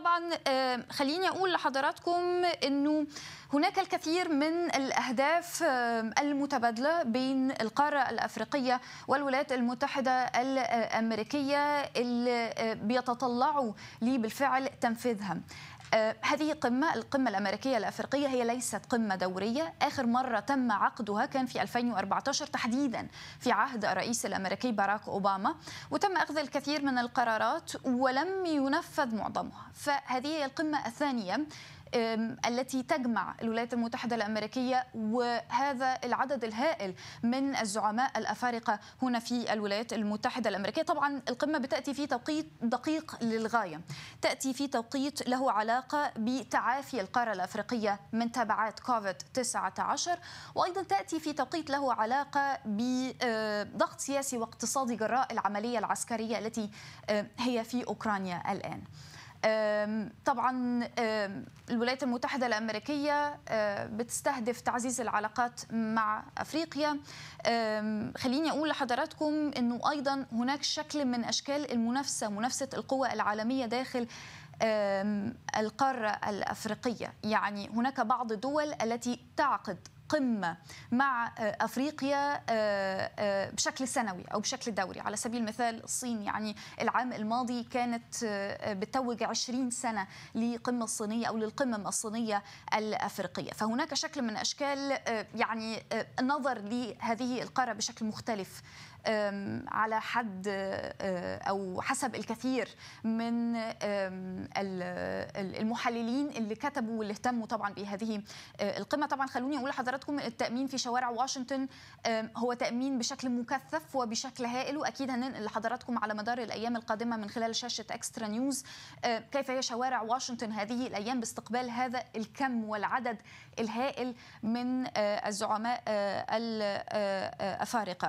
طبعا خليني اقول لحضراتكم انه هناك الكثير من الاهداف المتبادله بين القاره الافريقيه والولايات المتحده الامريكيه اللي بيتطلعوا لي بالفعل تنفيذها آه، هذه قمة القمة الأمريكية الأفريقية هي ليست قمة دورية آخر مرة تم عقدها كان في 2014 تحديدا في عهد الرئيس الأمريكي باراك أوباما وتم أخذ الكثير من القرارات ولم ينفذ معظمها فهذه هي القمة الثانية التي تجمع الولايات المتحدة الأمريكية وهذا العدد الهائل من الزعماء الأفارقة هنا في الولايات المتحدة الأمريكية طبعا القمة بتأتي في توقيت دقيق للغاية تأتي في توقيت له علاقة بتعافي القارة الأفريقية من تبعات كوفيد-19 وأيضا تأتي في توقيت له علاقة بضغط آه، سياسي واقتصادي جراء العملية العسكرية التي آه، هي في أوكرانيا الآن طبعا الولايات المتحدة الأمريكية بتستهدف تعزيز العلاقات مع أفريقيا خليني أقول لحضراتكم أنه أيضا هناك شكل من أشكال المنافسة منافسة القوى العالمية داخل القارة الأفريقية يعني هناك بعض الدول التي تعقد قمة مع آه، أفريقيا آه، آه، بشكل سنوي أو بشكل دوري على سبيل المثال الصين يعني العام الماضي كانت بتوج 20 سنة لقمة الصينية أو للقمم الصينية الأفريقية فهناك شكل من أشكال يعني النظر لهذه القارة بشكل مختلف على حد او حسب الكثير من المحللين اللي كتبوا واللي اهتموا طبعا بهذه القمه طبعا خلوني اقول لحضراتكم التامين في شوارع واشنطن هو تامين بشكل مكثف وبشكل هائل واكيد هننقل لحضراتكم على مدار الايام القادمه من خلال شاشه اكسترا نيوز كيف هي شوارع واشنطن هذه الايام باستقبال هذا الكم والعدد الهائل من الزعماء الافارقه